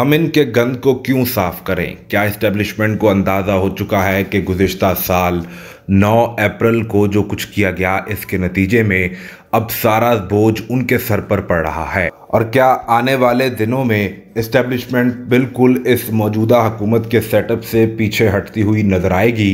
हम इनके गंद को क्यों साफ करें क्या इस्टेब्लिशमेंट को अंदाज़ा हो चुका है कि गुजशत साल 9 अप्रैल को जो कुछ किया गया इसके नतीजे में अब सारा बोझ उनके सर पर पड़ रहा है और क्या आने वाले दिनों में इस्टेब्लिशमेंट बिल्कुल इस मौजूदा हुकूमत के सेटअप से पीछे हटती हुई नजर आएगी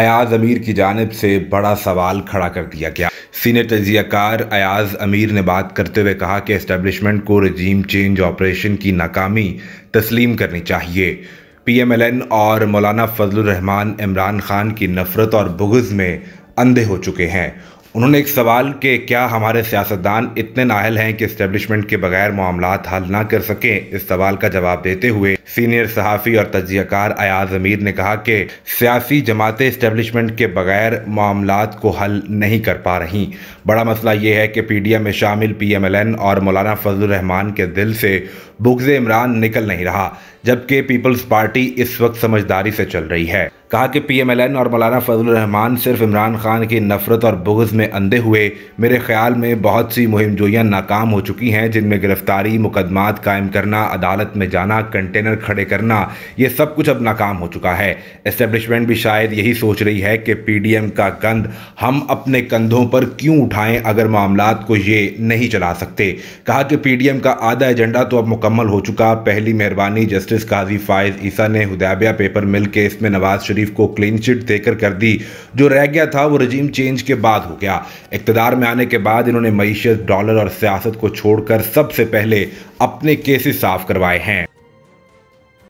अयाज अमीर की जानब से बड़ा सवाल खड़ा कर दिया गया सीनियर तजियाकार अयाज अमीर ने बात करते हुए कहा कि इस्टेब्लिशमेंट को रजीम चेंज ऑपरेशन की नाकामी तस्लीम करनी चाहिए पीएमएलएन और मौलाना फजलरहमान इमरान खान की नफरत और बुगज़ में अंधे हो चुके हैं उन्होंने एक सवाल के क्या हमारे सियासतदान इतने नाहल हैं कि इस्टेब्लिशमेंट के बगैर मामला हल ना कर सकें इस सवाल का जवाब देते हुए सीनियर सहाफ़ी और तजियाकार अयाज अमीर ने कहा कि सियासी जमातें इस्टेब्लिशमेंट के बगैर मामला को हल नहीं कर पा रही बड़ा मसला यह है कि पी डी एम में शामिल पी एम एल एन और मौलाना फजल रहमान के दिल से बुगज़ इमरान निकल नहीं रहा जबकि पीपल्स पार्टी इस वक्त समझदारी से चल रही है कहा कि पीएमएलएन और मौलाना फजल रहमान सिर्फ इमरान खान की नफरत और बुगज में अंधे हुए मेरे ख्याल में बहुत सी मुहिम नाकाम हो चुकी हैं जिनमें गिरफ्तारी मुकदमात कायम करना अदालत में जाना कंटेनर खड़े करना ये सब कुछ अब नाकाम हो चुका है इस्टेब्लिशमेंट भी शायद यही सोच रही है कि एम का कंध हम अपने कंधों पर क्यों उठाएं अगर मामला को ये नहीं चला सकते कहा कि पीडीएम का आधा एजेंडा तो अब मुकम्मल हो चुका पहली मेहरबानी जस्टिस जस्टिस काजी फायज ईसा ने हुदैबिया पेपर मिल केस में नवाज शरीफ को क्लीन चिट देकर कर दी जो रह गया था वो रजीम चेंज के बाद हो गया इकतदार में आने के बाद इन्होंने मीशत डॉलर और सियासत को छोड़कर सबसे पहले अपने केसेस साफ करवाए हैं